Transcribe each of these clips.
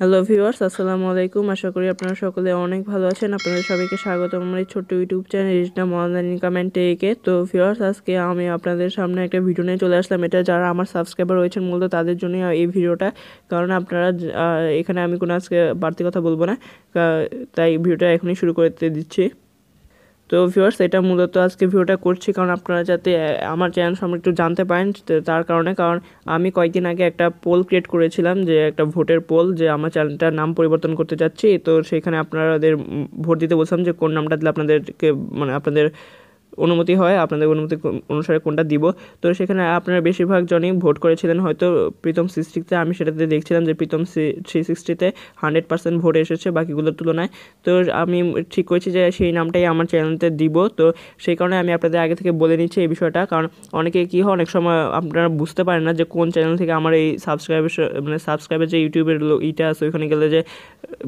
hello viewers আসসালামু আলাইকুম আশা করি আপনারা সকলে অনেক ভালো আছেন আপনাদের সবাইকে স্বাগত আমার এই ছোট্ট ইউটিউব চ্যানেল মহানদান ইনকাম ইনকামেন্ট টেকে তো ভিউয়ার্স আজকে আমি আপনাদের সামনে একটা ভিডিও নিয়ে চলে আসলাম এটা যারা আমার সাবস্ক্রাইবার রয়েছেন মূলত তাদের জন্য এই ভিডিওটা কারণ আপনারা এখানে আমি কোনো আজকে বাড়তি কথা বলবো না তাই ভিডিওটা এখনই শুরু করতে দিচ্ছি তো ভিউয়ার্স এটা মূলত আজকে ভিডিওটা করছি কারণ আপনারা যাতে আমার চ্যানেল সম্পর্কে একটু জানতে পারেন তার কারণে কারণ আমি কয়েকদিন আগে একটা পোল ক্রিয়েট করেছিলাম যে একটা ভোটের পোল যে আমার চ্যানেলটার নাম পরিবর্তন করতে চাচ্ছি তো সেখানে আপনাদের ভোট দিতে বলছিলাম যে কোন নামটা দিলে আপনাদেরকে মানে আপনাদের অনুমতি হয় আপনাদের অনুমতি অনুসারে কোনটা দিব তো সেখানে আপনারা বেশিরভাগ জনই ভোট করেছিলেন হয়তো প্রীতম সিক্সটিতে আমি সেটাতে দেখছিলাম যে প্রীতম থ্রি সিক্সটিতে হান্ড্রেড পার্সেন্ট ভোট এসেছে বাকিগুলোর তুলনায় তো আমি ঠিক করেছি যে সেই নামটাই আমার চ্যানেলতে দিব তো সেই কারণে আমি আপনাদের আগে থেকে বলে নিচ্ছি এই বিষয়টা কারণ অনেকে কী হয় অনেক সময় আপনারা বুঝতে পারেন না যে কোন চ্যানেল থেকে আমার এই সাবস্ক্রাইবের মানে সাবস্ক্রাইবের যে ইউটিউবের ইটা আছে ওইখানে গেলে যে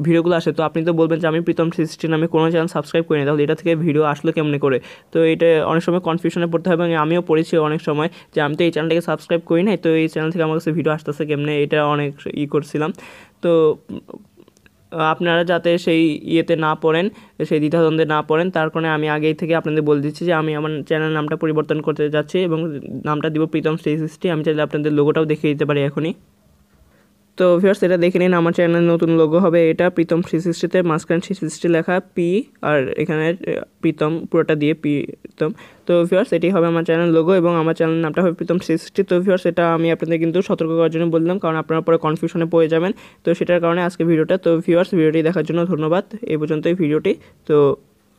ভিডিওগুলো আসে তো আপনি তো বলবেন যে আমি প্রীতম সিক্সটি নামে কোনো চ্যানেল সাবস্ক্রাইব না তাহলে এটা থেকে ভিডিও আসলো কেমনে করে তো এটা অনেক সময় কনফিউশনে পড়তে হয় এবং আমিও পড়েছি অনেক সময় যে আমি তো এই চ্যানেলটাকে সাবস্ক্রাইব করি নাই তো এই চ্যানেল থেকে আমার কাছে ভিডিও আসতেছে কেমনে এটা অনেক ই করছিলাম তো আপনারা যাতে সেই ইয়েতে না পড়েন সেই দ্বিধাদ্বন্দ্বে না পড়েন তার কারণে আমি আগেই থেকে আপনাদের বলে দিচ্ছি যে আমি আমার চ্যানেল নামটা পরিবর্তন করতে যাচ্ছি এবং নামটা দিব প্রীতম সৃষ্টি আমি চাইলে আপনাদের লোগোটাও দেখিয়ে দিতে পারি এখনই তো ভিউয়ার্স এটা দেখে নিন আমার চ্যানেলের নতুন লোগো হবে এটা প্রীতম থ্রি সিক্সটিতে মাঝখানে থ্রি সিক্সটি লেখা পি আর এখানে প্রীতম পুরোটা দিয়ে প্রীতম তো ভিউয়ার্স এটি হবে আমার চ্যানেল লোগো এবং আমার চ্যানেলের নামটা হবে প্রীতম থ্রি সিক্সটি তো ভিউয়ার্স এটা আমি আপনাদের কিন্তু সতর্ক করার জন্য বললাম কারণ আপনারা পরে কনফিউশনে পড়ে যাবেন তো সেটার কারণে আজকে ভিডিওটা তো ভিউয়ার্স ভিডিওটি দেখার জন্য ধন্যবাদ এই পর্যন্তই ভিডিওটি তো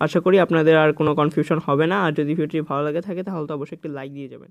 আশা করি আপনাদের আর কোনো কনফিউশন হবে না আর যদি ভিডিওটি ভালো লাগে থাকে তাহলে তো অবশ্যই একটি লাইক দিয়ে যাবেন